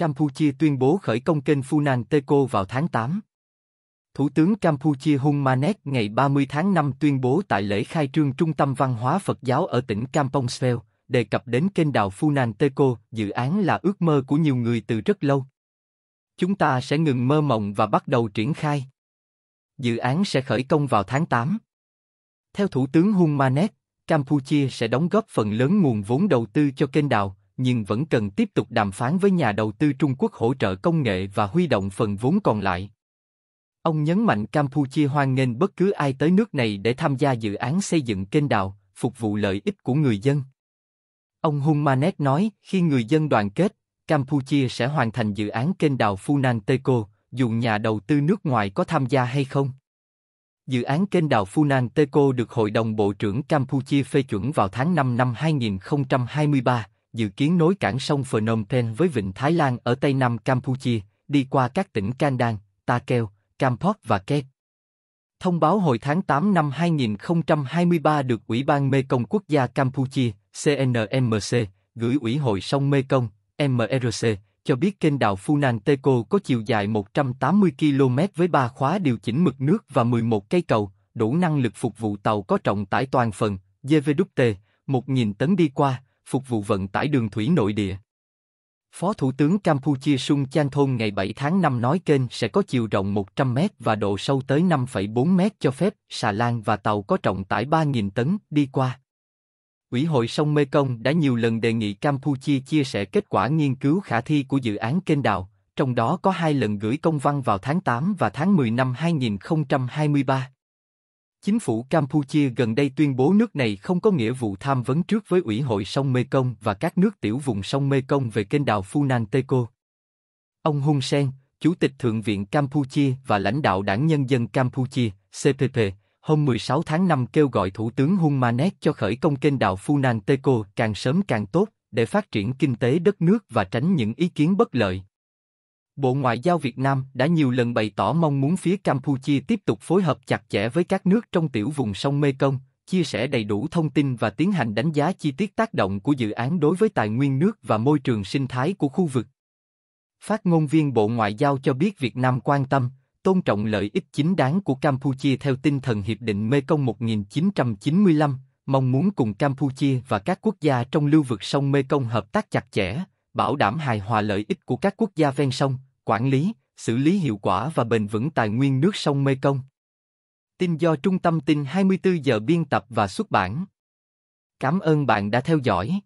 Campuchia tuyên bố khởi công kênh Funan Teco vào tháng 8. Thủ tướng Campuchia Hun Manet ngày 30 tháng 5 tuyên bố tại lễ khai trương Trung tâm Văn hóa Phật giáo ở tỉnh Kampong Spel, đề cập đến kênh đào Funan Teco, dự án là ước mơ của nhiều người từ rất lâu. Chúng ta sẽ ngừng mơ mộng và bắt đầu triển khai. Dự án sẽ khởi công vào tháng 8. Theo Thủ tướng Hun Manet, Campuchia sẽ đóng góp phần lớn nguồn vốn đầu tư cho kênh đào, nhưng vẫn cần tiếp tục đàm phán với nhà đầu tư Trung Quốc hỗ trợ công nghệ và huy động phần vốn còn lại. Ông nhấn mạnh Campuchia hoan nghênh bất cứ ai tới nước này để tham gia dự án xây dựng kênh đào, phục vụ lợi ích của người dân. Ông Hun Manet nói, khi người dân đoàn kết, Campuchia sẽ hoàn thành dự án kênh đào Funan Teco, dù nhà đầu tư nước ngoài có tham gia hay không. Dự án kênh đào Funan Teco được Hội đồng Bộ trưởng Campuchia phê chuẩn vào tháng 5 năm 2023, dự kiến nối cảng sông Phnom Penh với vịnh Thái Lan ở tây nam Campuchia, đi qua các tỉnh Kandang, Takeo, Kampot và Kep. Thông báo hồi tháng 8 năm 2023 được Ủy ban Mekong Quốc gia Campuchia (CNMC) gửi Ủy hội sông Mekong (MRC) cho biết kênh đào Funan Teco có chiều dài 180 km với ba khóa điều chỉnh mực nước và 11 cây cầu, đủ năng lực phục vụ tàu có trọng tải toàn phần GVDT 1.000 tấn đi qua, phục vụ vận tải đường thủy nội địa. Phó Thủ tướng Campuchia Sung Chan Thon ngày 7 tháng 5 nói kênh sẽ có chiều rộng 100 m và độ sâu tới 5,4 m cho phép xà lan và tàu có trọng tải 3.000 tấn đi qua. Ủy hội sông Mekong đã nhiều lần đề nghị Campuchia chia sẻ kết quả nghiên cứu khả thi của dự án kênh đào, trong đó có hai lần gửi công văn vào tháng 8 và tháng 10 năm 2023. Chính phủ Campuchia gần đây tuyên bố nước này không có nghĩa vụ tham vấn trước với Ủy hội sông Mekong và các nước tiểu vùng sông Mekong về kênh đào Funan Teco. Ông Hun Sen, Chủ tịch Thượng viện Campuchia và lãnh đạo Đảng Nhân dân Campuchia, CPP, hôm 16 tháng 5 kêu gọi Thủ tướng Hun Manet cho khởi công kênh đào Funan Teco càng sớm càng tốt để phát triển kinh tế đất nước và tránh những ý kiến bất lợi. Bộ Ngoại giao Việt Nam đã nhiều lần bày tỏ mong muốn phía Campuchia tiếp tục phối hợp chặt chẽ với các nước trong tiểu vùng sông Mekong, chia sẻ đầy đủ thông tin và tiến hành đánh giá chi tiết tác động của dự án đối với tài nguyên nước và môi trường sinh thái của khu vực. Phát ngôn viên Bộ Ngoại giao cho biết Việt Nam quan tâm, tôn trọng lợi ích chính đáng của Campuchia theo tinh thần Hiệp định Mekong 1995, mong muốn cùng Campuchia và các quốc gia trong lưu vực sông Mekong hợp tác chặt chẽ, bảo đảm hài hòa lợi ích của các quốc gia ven sông, quản lý, xử lý hiệu quả và bền vững tài nguyên nước sông Mekong. Tin do Trung tâm tin 24 giờ biên tập và xuất bản. Cảm ơn bạn đã theo dõi.